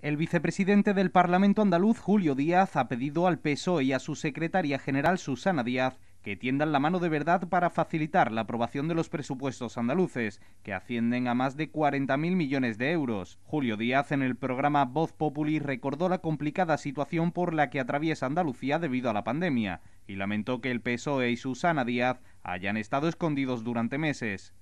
El vicepresidente del Parlamento andaluz, Julio Díaz, ha pedido al PSOE y a su secretaria general, Susana Díaz, que tiendan la mano de verdad para facilitar la aprobación de los presupuestos andaluces, que ascienden a más de 40.000 millones de euros. Julio Díaz, en el programa Voz Populi, recordó la complicada situación por la que atraviesa Andalucía debido a la pandemia y lamentó que el PSOE y Susana Díaz hayan estado escondidos durante meses.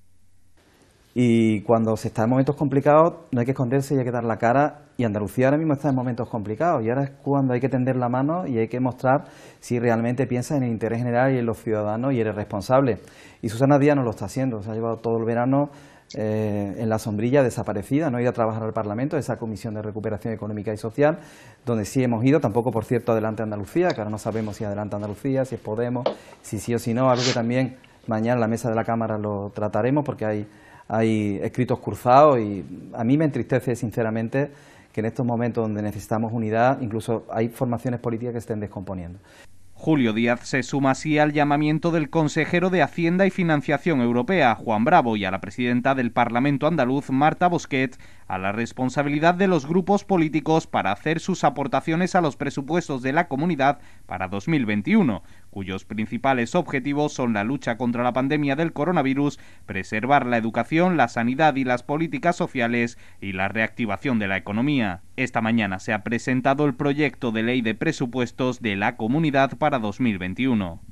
Y cuando se está en momentos complicados, no hay que esconderse y hay que dar la cara. Y Andalucía ahora mismo está en momentos complicados. Y ahora es cuando hay que tender la mano y hay que mostrar si realmente piensas en el interés general y en los ciudadanos y eres responsable. Y Susana Díaz no lo está haciendo. Se ha llevado todo el verano eh, en la sombrilla desaparecida. No ha ido a trabajar al Parlamento, esa Comisión de Recuperación Económica y Social, donde sí hemos ido. Tampoco, por cierto, adelante Andalucía, que ahora no sabemos si adelante Andalucía, si es Podemos, si sí o si no. Algo que también mañana en la mesa de la Cámara lo trataremos porque hay hay escritos cruzados y a mí me entristece sinceramente que en estos momentos donde necesitamos unidad, incluso hay formaciones políticas que estén descomponiendo. Julio Díaz se suma así al llamamiento del consejero de Hacienda y Financiación Europea, Juan Bravo, y a la presidenta del Parlamento andaluz, Marta Bosquet, a la responsabilidad de los grupos políticos para hacer sus aportaciones a los presupuestos de la comunidad para 2021, cuyos principales objetivos son la lucha contra la pandemia del coronavirus, preservar la educación, la sanidad y las políticas sociales y la reactivación de la economía. Esta mañana se ha presentado el proyecto de ley de presupuestos de la comunidad para 2021.